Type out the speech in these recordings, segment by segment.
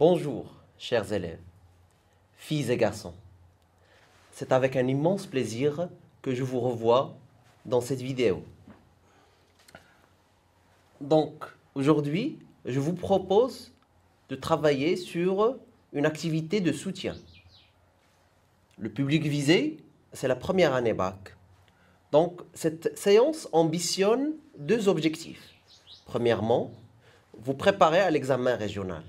Bonjour, chers élèves, filles et garçons. C'est avec un immense plaisir que je vous revois dans cette vidéo. Donc, aujourd'hui, je vous propose de travailler sur une activité de soutien. Le public visé, c'est la première année BAC. Donc, cette séance ambitionne deux objectifs. Premièrement, vous préparer à l'examen régional.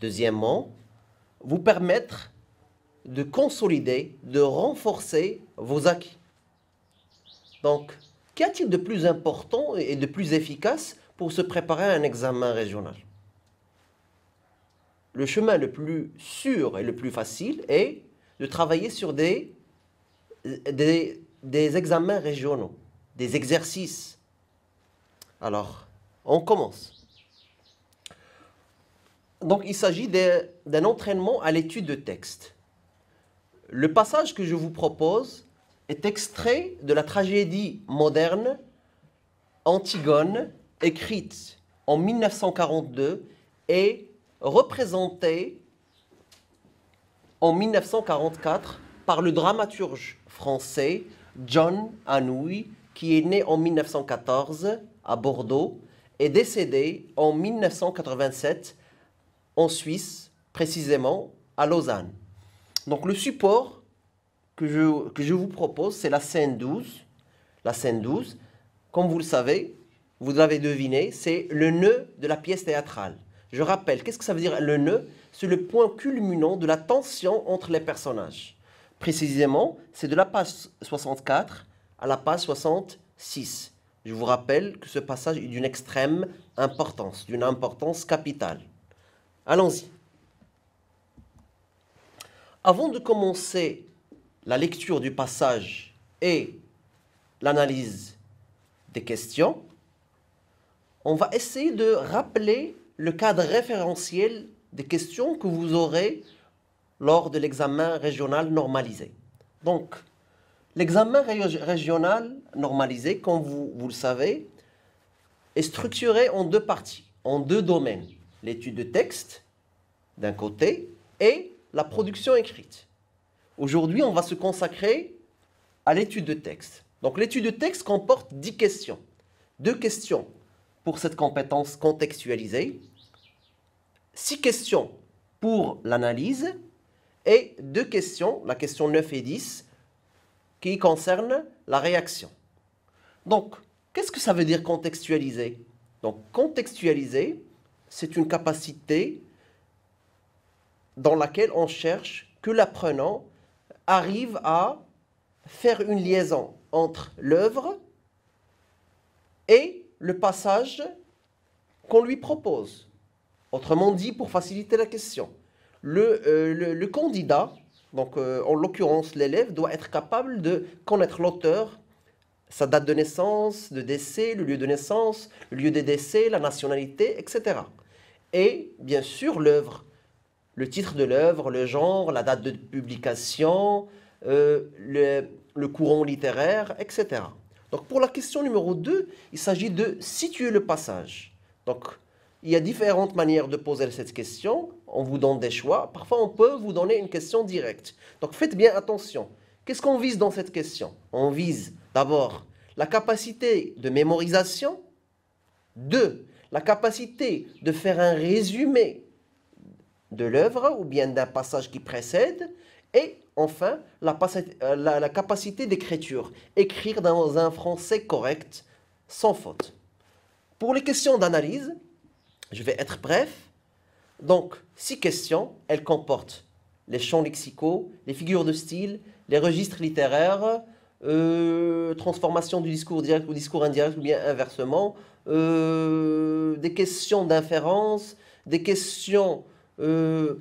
Deuxièmement, vous permettre de consolider, de renforcer vos acquis. Donc, qu'y a-t-il de plus important et de plus efficace pour se préparer à un examen régional Le chemin le plus sûr et le plus facile est de travailler sur des, des, examens régionaux, des exercices. Alors, on commence. Donc il s'agit d'un entraînement à l'étude de texte. Le passage que je vous propose est extrait de la tragédie moderne Antigone, écrite en 1942 et représentée en 1944 par le dramaturge français John Anouilh, qui est né en 1914 à Bordeaux et décédé en 1987 en Suisse, précisément à Lausanne. Donc le support que je, que je vous propose, c'est la scène 12. La scène 12, comme vous le savez, vous l'avez deviné, c'est le nœud de la pièce théâtrale. Je rappelle, qu'est-ce que ça veut dire le nœud C'est le point culminant de la tension entre les personnages. Précisément, c'est de la page 64 à la page 66. Je vous rappelle que ce passage est d'une extrême importance, d'une importance capitale. Allons-y. Avant de commencer la lecture du passage et l'analyse des questions, on va essayer de rappeler le cadre référentiel des questions que vous aurez lors de l'examen régional normalisé. Donc, l'examen régional normalisé, comme vous, vous le savez, est structuré en deux parties, en deux domaines l'étude de texte d'un côté et la production écrite. Aujourd'hui, on va se consacrer à l'étude de texte. Donc l'étude de texte comporte 10 questions. Deux questions pour cette compétence contextualisée, six questions pour l'analyse et deux questions, la question 9 et 10, qui concernent la réaction. Donc, qu'est-ce que ça veut dire contextualiser Donc, contextualiser, c'est une capacité dans laquelle on cherche que l'apprenant arrive à faire une liaison entre l'œuvre et le passage qu'on lui propose. Autrement dit, pour faciliter la question, le, euh, candidat, donc euh, en l'occurrence l'élève, doit être capable de connaître l'auteur, sa date de naissance, de décès, le lieu de naissance, le lieu des décès, la nationalité, etc et bien sûr l'œuvre. Le titre de l'œuvre, le genre, la date de publication, euh, le, le courant littéraire, etc. Donc pour la question numéro 2, il s'agit de situer le passage. Donc il y a différentes manières de poser cette question. On vous donne des choix. Parfois, on peut vous donner une question directe. Donc faites bien attention. Qu'est-ce qu'on vise dans cette question On vise d'abord la capacité de mémorisation. Deux, la capacité de faire un résumé de l'œuvre ou bien d'un passage qui précède, et enfin euh, la, capacité d'écriture, écrire dans un français correct, sans faute. Pour les questions d'analyse, je vais être bref. Donc, six questions, elles comportent les champs lexicaux, les figures de style, les registres littéraires, euh, transformation du discours direct au discours indirect ou bien inversement, euh, des questions d'inférence, des questions, euh,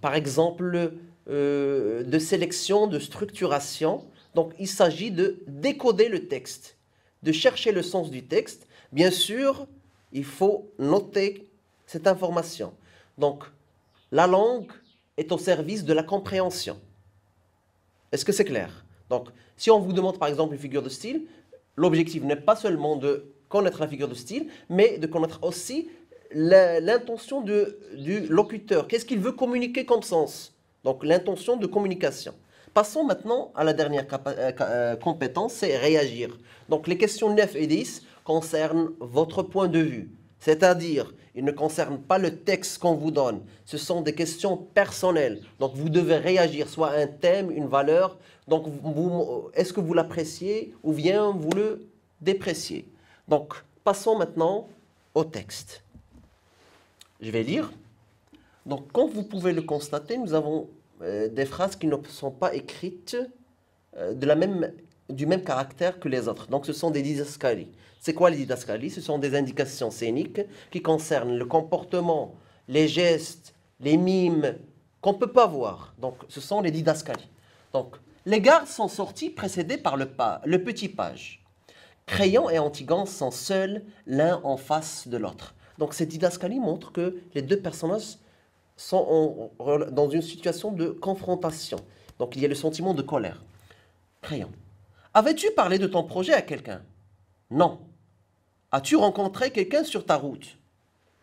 par exemple, de sélection, de structuration. Donc il s'agit de décoder le texte, de chercher le sens du texte. Bien sûr, il faut noter cette information. Donc la langue est au service de la compréhension. Est-ce que c'est clair donc, si on vous demande par exemple une figure de style, l'objectif n'est pas seulement de connaître la figure de style, mais de connaître aussi l'intention du locuteur. Qu'est-ce qu'il veut communiquer comme sens Donc, l'intention de communication. Passons maintenant à la dernière euh, euh, compétence, c'est réagir. Donc, les questions 9 et 10 concernent votre point de vue. C'est-à-dire, ils ne concernent pas le texte qu'on vous donne. Ce sont des questions personnelles. Donc, vous devez réagir, soit un thème, une valeur, donc, est-ce que vous l'appréciez ou bien vous le dépréciez Donc, passons maintenant au texte. Je vais lire. Donc, comme vous pouvez le constater, nous avons euh, des phrases qui ne sont pas écrites euh, de la même, du même caractère que les autres. Donc, ce sont des didascalies. C'est quoi les didascalies Ce sont des indications scéniques qui concernent le comportement, les gestes, les mimes qu'on ne peut pas voir. Donc, ce sont les didascalies. Donc, les gardes sont sortis précédés par le, petit page. Crayon et Antigone sont seuls l'un en face de l'autre. Donc cette didascalie montre que les deux personnages sont dans une situation de confrontation. Donc il y a le sentiment de colère. Crayon. Avais-tu parlé de ton projet à quelqu'un Non. As-tu rencontré quelqu'un sur ta route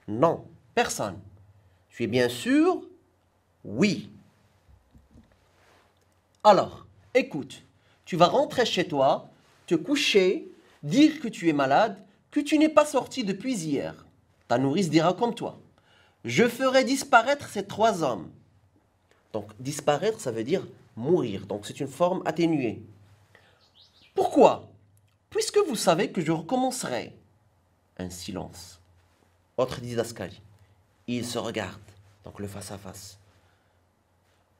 Non. Personne. Tu es bien sûr Oui. Alors, écoute, tu vas rentrer chez toi, te coucher, dire que tu es malade, que tu n'es pas sorti depuis hier. Ta nourrice dira comme toi, je ferai disparaître ces trois hommes. Donc disparaître, ça veut dire mourir. Donc c'est une forme atténuée. Pourquoi Puisque vous savez que je recommencerai. Un silence. Autre dit didascalie. Ils se regardent, donc le face à -face.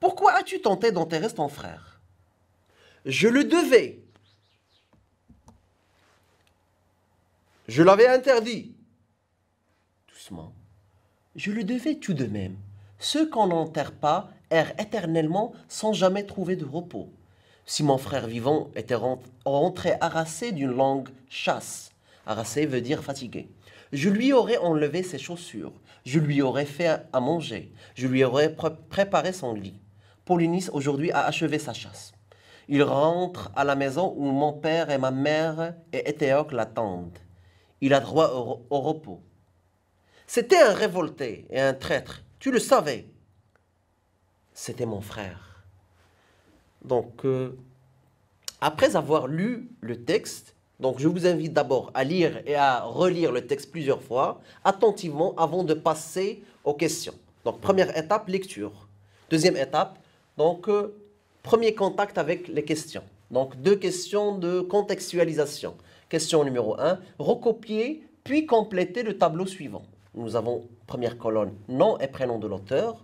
Pourquoi as-tu tenté d'enterrer ton frère je le devais. Je l'avais interdit. Doucement. Je le devais tout de même. Ceux qu'on n'enterre pas errent éternellement sans jamais trouver de repos. Si mon frère vivant était rentré harassé d'une longue chasse, harassé veut dire fatigué, je lui aurais enlevé ses chaussures, je lui aurais fait à manger, je lui aurais préparé son lit. Paulinis aujourd'hui a achevé sa chasse. Il rentre à la maison où mon père et ma mère et Éthéoc l'attendent. Il a droit au, repos. C'était un révolté et un traître. Tu le savais. C'était mon frère. Donc, euh, après avoir lu le texte, donc je vous invite d'abord à lire et à relire le texte plusieurs fois, attentivement, avant de passer aux questions. Donc, première étape, lecture. Deuxième étape, donc, euh, premier contact avec les questions. Donc deux questions de contextualisation. Question numéro 1, recopier puis compléter le tableau suivant. Nous avons première colonne nom et prénom de l'auteur,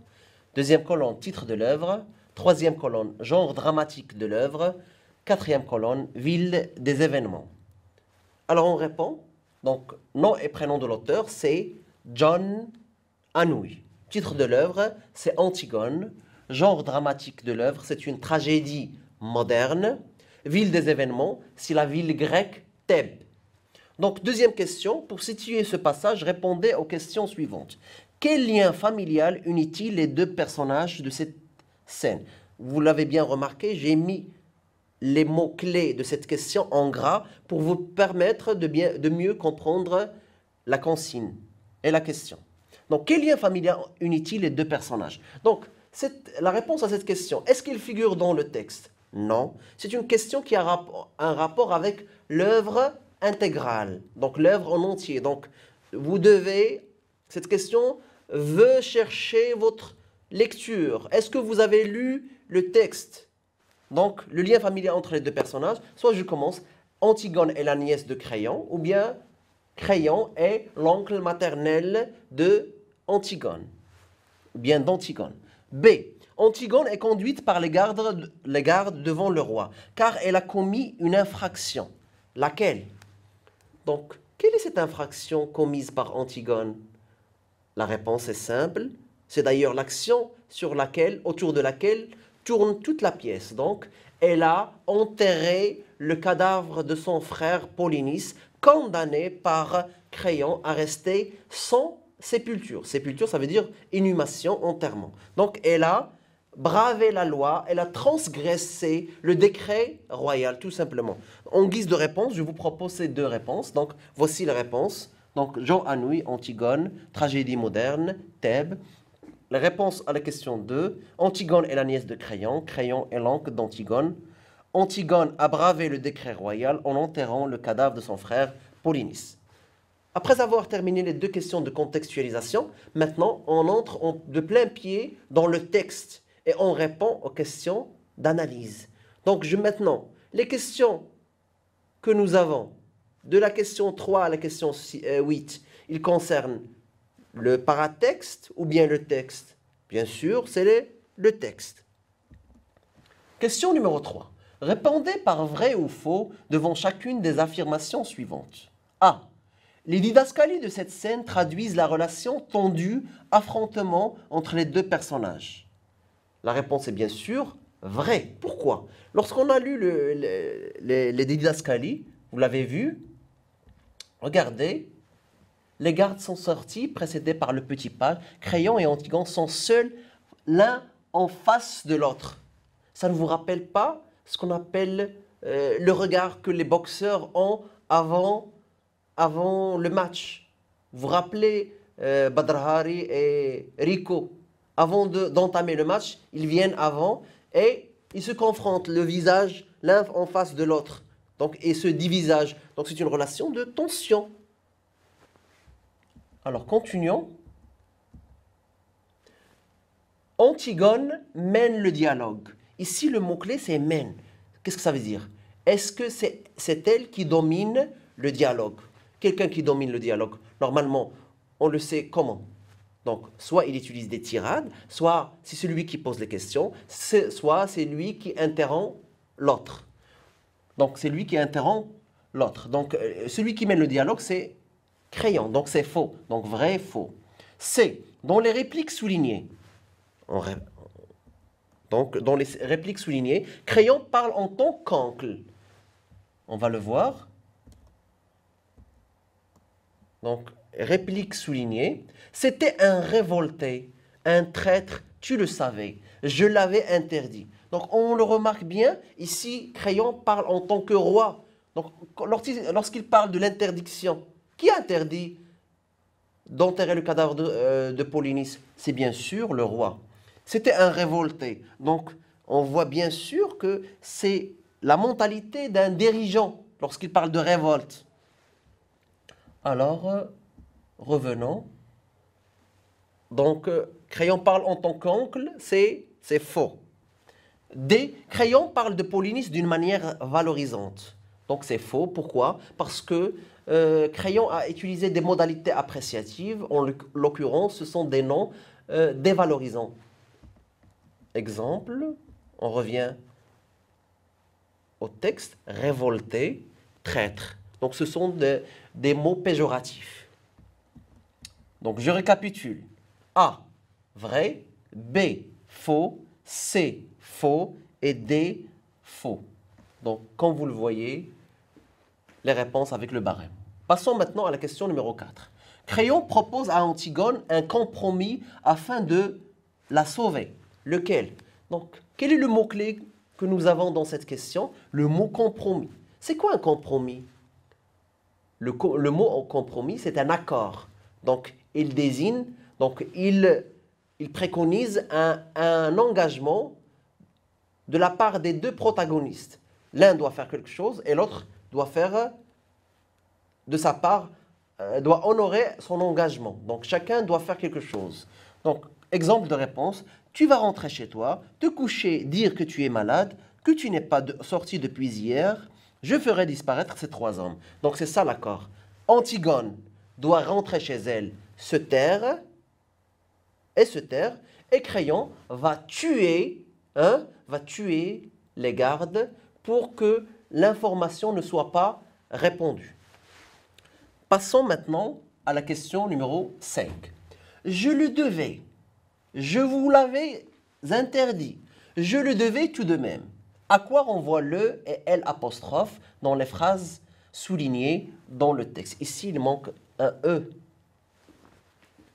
deuxième colonne titre de l'œuvre, troisième colonne genre dramatique de l'œuvre, quatrième colonne ville des événements. Alors on répond, donc nom et prénom de l'auteur c'est John Anouilh. Titre de l'œuvre c'est Antigone genre dramatique de l'œuvre, c'est une tragédie moderne, ville des événements, c'est la ville grecque Thèbes. Donc, deuxième question, pour situer ce passage, répondez aux questions suivantes. Quel lien familial unit-il les deux personnages de cette scène Vous l'avez bien remarqué, j'ai mis les mots-clés de cette question en gras pour vous permettre de, bien, de mieux comprendre la consigne et la question. Donc, quel lien familial unit-il les deux personnages Donc, la réponse à cette question, est-ce qu'il figure dans le texte Non. C'est une question qui a un rapport avec l'œuvre intégrale, donc l'œuvre en entier. Donc vous devez, cette question veut chercher votre lecture. Est-ce que vous avez lu le texte Donc le lien familial entre les deux personnages, soit je commence Antigone est la nièce de Crayon, ou bien Crayon est l'oncle maternel de Antigone, ou bien d'Antigone. B. Antigone est conduite par les gardes, les gardes devant le roi, car elle a commis une infraction. Laquelle Donc, quelle est cette infraction commise par Antigone La réponse est simple. C'est d'ailleurs l'action sur laquelle, autour de laquelle tourne toute la pièce. Donc, elle a enterré le cadavre de son frère Polynice, condamné par Créon à rester sans sépulture. Sépulture, ça veut dire inhumation, enterrement. Donc elle a bravé la loi, elle a transgressé le décret royal, tout simplement. En guise de réponse, je vous propose ces deux réponses. Donc voici les réponses. Donc Jean Anouilh, Antigone, tragédie moderne, Thèbes. La réponse à la question 2, Antigone est la nièce de Créon, Créon est l'oncle d'Antigone. Antigone a bravé le décret royal en enterrant le cadavre de son frère Polynice. Après avoir terminé les deux questions de contextualisation, maintenant on entre de plein pied dans le texte et on répond aux questions d'analyse. Donc je, maintenant, les questions que nous avons, de la question 3 à la question 8, euh, ils concernent le paratexte ou bien le texte Bien sûr, c'est le texte. Question numéro 3. Répondez par vrai ou faux devant chacune des affirmations suivantes. A. Les didascalies de cette scène traduisent la relation tendue, affrontement entre les deux personnages. La réponse est bien sûr vraie. Pourquoi Lorsqu'on a lu les, les didascalies, vous l'avez vu, regardez, les gardes sont sortis, précédés par le petit page. Crayon et Antigone sont seuls l'un en face de l'autre. Ça ne vous rappelle pas ce qu'on appelle euh, le regard que les boxeurs ont avant avant le match. Vous rappelez euh, Badr Badrahari et Rico Avant d'entamer le match, ils viennent avant et ils se confrontent le visage l'un en face de l'autre. Donc, et se divisage. Donc c'est une relation de tension. Alors continuons. Antigone mène le dialogue. Ici, le mot-clé, c'est mène. Qu'est-ce que ça veut dire Est-ce que c'est elle qui domine le dialogue quelqu'un qui domine le dialogue, normalement, on le sait comment donc, soit il utilise des tirades, soit c'est celui qui pose les questions, soit c'est lui qui interrompt l'autre. Donc, c'est lui qui interrompt l'autre. Donc, euh, celui qui mène le dialogue, c'est Crayon. Donc, c'est faux. Donc, vrai, faux. C'est dans les répliques soulignées. Donc, dans les répliques soulignées, Crayon parle en tant qu'oncle. On va le voir donc réplique soulignée, c'était un révolté, un traître, tu le savais, je l'avais interdit. Donc on le remarque bien, ici, Crayon parle en tant que roi. Donc lorsqu'il parle de l'interdiction, qui interdit d'enterrer le cadavre de, euh, de Polynice C'est bien sûr le roi. C'était un révolté. Donc on voit bien sûr que c'est la mentalité d'un dirigeant lorsqu'il parle de révolte. Alors, euh, revenons. Donc, euh, Crayon parle en tant qu'oncle, c'est faux. D, Crayon parle de Polynice d'une manière valorisante. Donc c'est faux. Pourquoi Parce que euh, Crayon a utilisé des modalités appréciatives. En l'occurrence, ce sont des noms dévalorisants. Exemple, on revient au texte, révolté, traître. Donc ce sont des mots péjoratifs. Donc je récapitule. A, vrai. B, faux. C, faux. Et D, faux. Donc comme vous le voyez, les réponses avec le barème. Passons maintenant à la question numéro 4. Créon propose à Antigone un compromis afin de la sauver. Lequel Donc, quel est le mot-clé que nous avons dans cette question Le mot compromis. C'est quoi un compromis le, mot en compromis, c'est un accord. Donc, il désigne, donc il, il préconise un, engagement de la part des deux protagonistes. L'un doit faire quelque chose et l'autre doit faire de sa part, euh, doit honorer son engagement. Donc chacun doit faire quelque chose. Donc, exemple de réponse, tu vas rentrer chez toi, te coucher, dire que tu es malade, que tu n'es pas sorti depuis hier, je ferai disparaître ces trois hommes. Donc c'est ça l'accord. Antigone doit rentrer chez elle, se taire, et se taire, et Crayon va tuer, hein, va tuer les gardes pour que l'information ne soit pas répandue. Passons maintenant à la question numéro 5. Je le devais, je vous l'avais interdit, je le devais tout de même. À quoi renvoie le et elle » apostrophe dans les phrases soulignées dans le texte Ici, il manque un e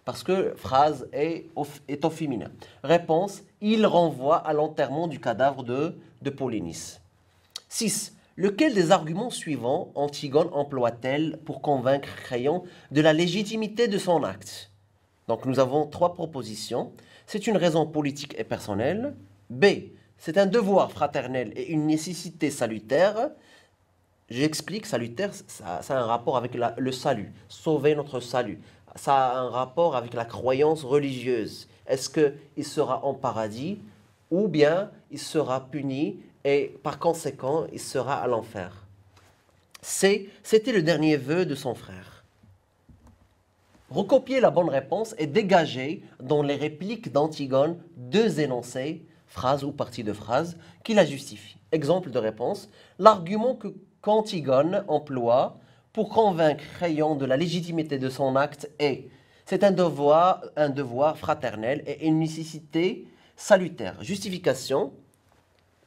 parce que phrase est au, féminin. Réponse, il renvoie à l'enterrement du cadavre de, de Polynice. 6. Lequel des arguments suivants Antigone emploie-t-elle pour convaincre Crayon de la légitimité de son acte Donc nous avons trois propositions. C'est une raison politique et personnelle. B. C'est un devoir fraternel et une nécessité salutaire. J'explique, salutaire, ça, a un rapport avec le salut, sauver notre salut. Ça a un rapport avec la croyance religieuse. Est-ce qu'il sera en paradis ou bien il sera puni et par conséquent il sera à l'enfer C'était le dernier vœu de son frère. Recopier la bonne réponse et dégager dans les répliques d'Antigone deux énoncés phrase ou partie de phrase qui la justifie. Exemple de réponse, l'argument que Cantigone emploie pour convaincre Rayon de la légitimité de son acte est c'est un devoir, un devoir fraternel et une nécessité salutaire. Justification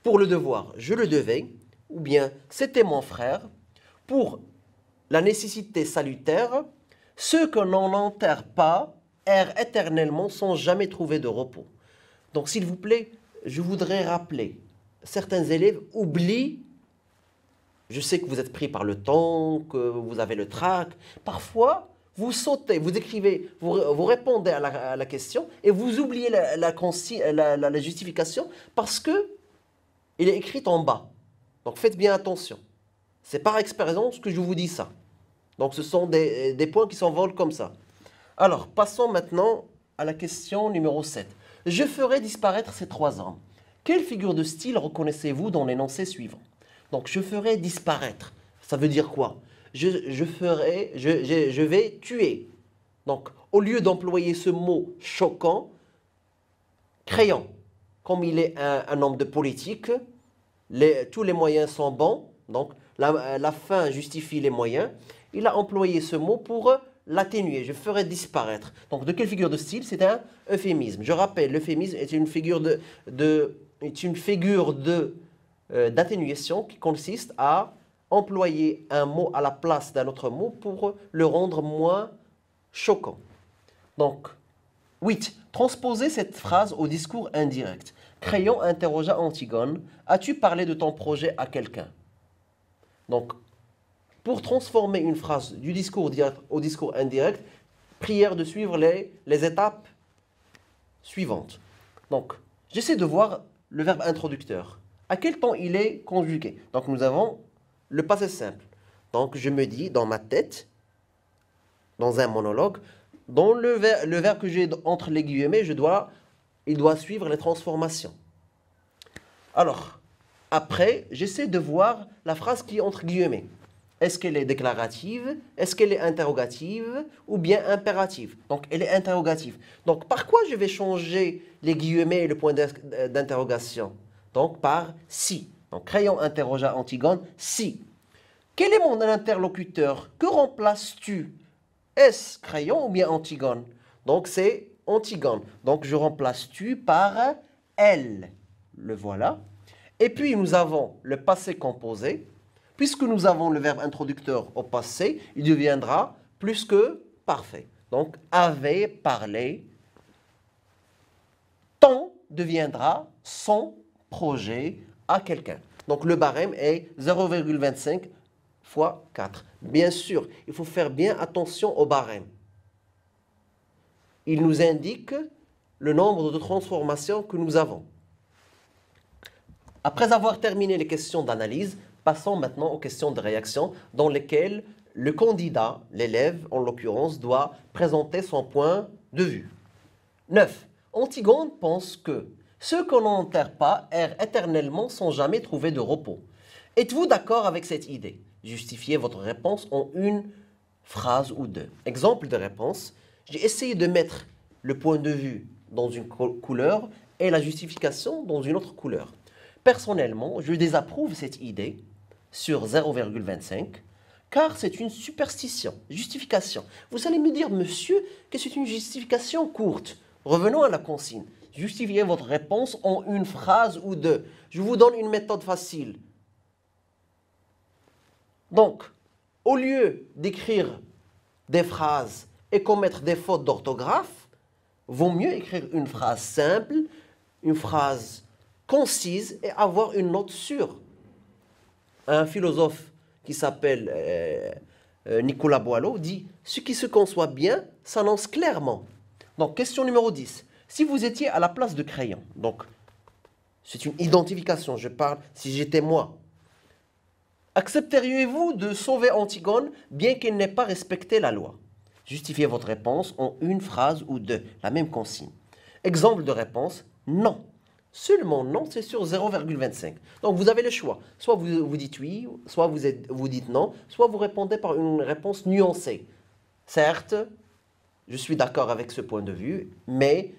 pour le devoir, je le devais, ou bien c'était mon frère. Pour la nécessité salutaire, ceux que l'on n'enterre pas errent éternellement sans jamais trouver de repos. Donc s'il vous plaît, je voudrais rappeler, certains élèves oublient, je sais que vous êtes pris par le temps, que vous avez le trac, parfois vous sautez, vous écrivez, vous, répondez à la, question et vous oubliez la, justification parce que il est écrit en bas. Donc faites bien attention. C'est par expérience que je vous dis ça. Donc ce sont des, des points qui s'envolent comme ça. Alors passons maintenant à la question numéro 7. Je ferai disparaître ces trois ans. Quelle figure de style reconnaissez-vous dans l'énoncé suivant Donc, je ferai disparaître. Ça veut dire quoi je, ferai, je, vais tuer. Donc, au lieu d'employer ce mot choquant, créant, comme il est un, homme de politique, tous les moyens sont bons, donc la fin justifie les moyens, il a employé ce mot pour l'atténuer, je ferai disparaître. Donc de quelle figure de style C'est un euphémisme. Je rappelle, l'euphémisme est une figure de, est une figure de euh, d'atténuation qui consiste à employer un mot à la place d'un autre mot pour le rendre moins choquant. Donc 8. Transposer cette phrase au discours indirect. Crayon interrogea Antigone As-tu parlé de ton projet à quelqu'un Donc pour transformer une phrase du discours direct au discours indirect, prière de suivre les, les étapes suivantes. Donc, j'essaie de voir le verbe introducteur. À quel temps il est conjugué Donc, nous avons le passé simple. Donc, je me dis dans ma tête, dans un monologue, dans le, le verbe que j'ai entre les guillemets, je dois, il doit suivre les transformations. Alors, après, j'essaie de voir la phrase qui entre guillemets. Est-ce qu'elle est déclarative Est-ce qu'elle est interrogative Ou bien impérative Donc, elle est interrogative. Donc, par quoi je vais changer les guillemets et le point euh, d'interrogation Donc, par si. Donc, crayon interrogea Antigone, si. Quel est mon interlocuteur Que remplaces-tu Est-ce crayon ou bien Antigone Donc, c'est Antigone. Donc, je remplace tu par elle. Le voilà. Et puis, nous avons le passé composé puisque nous avons le verbe introducteur au passé, il deviendra plus que parfait. Donc, avait parlé, tant » deviendra son projet à quelqu'un. Donc, le barème est 0,25 fois 4. Bien sûr, il faut faire bien attention au barème. Il nous indique le nombre de transformations que nous avons. Après avoir terminé les questions d'analyse, Passons maintenant aux questions de réaction dans lesquelles le candidat, l'élève en l'occurrence, doit présenter son point de vue. 9. Antigone pense que ceux qu'on n'enterre pas errent éternellement sans jamais trouver de repos. Êtes-vous d'accord avec cette idée Justifiez votre réponse en une phrase ou deux. Exemple de réponse, j'ai essayé de mettre le point de vue dans une couleur et la justification dans une autre couleur. Personnellement, je désapprouve cette idée sur 0,25, car c'est une superstition, justification. Vous allez me dire, monsieur, que c'est une justification courte. Revenons à la consigne. Justifiez votre réponse en une phrase ou deux. Je vous donne une méthode facile. Donc, au lieu d'écrire des phrases et commettre des fautes d'orthographe, vaut mieux écrire une phrase simple, une phrase concise et avoir une note sûre un philosophe qui s'appelle euh, euh, Nicolas Boileau dit Ce qui se conçoit bien s'annonce clairement. Donc, question numéro 10. Si vous étiez à la place de Crayon, donc c'est une identification, je parle si j'étais moi, accepteriez-vous de sauver Antigone bien qu'elle n'ait pas respecté la loi Justifiez votre réponse en une phrase ou deux, la même consigne. Exemple de réponse, non. Seulement non, c'est sur 0,25. Donc vous avez le choix. Soit vous, vous dites oui, soit vous, dites non, soit vous répondez par une réponse nuancée. Certes, je suis d'accord avec ce point de vue, mais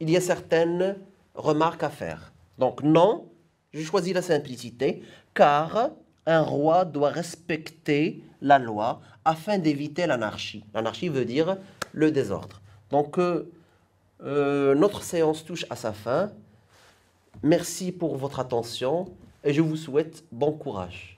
il y a certaines remarques à faire. Donc non, je choisis la simplicité, car un roi doit respecter la loi afin d'éviter l'anarchie. L'anarchie veut dire le désordre. Donc euh, euh, notre séance touche à sa fin. Merci pour votre attention et je vous souhaite bon courage.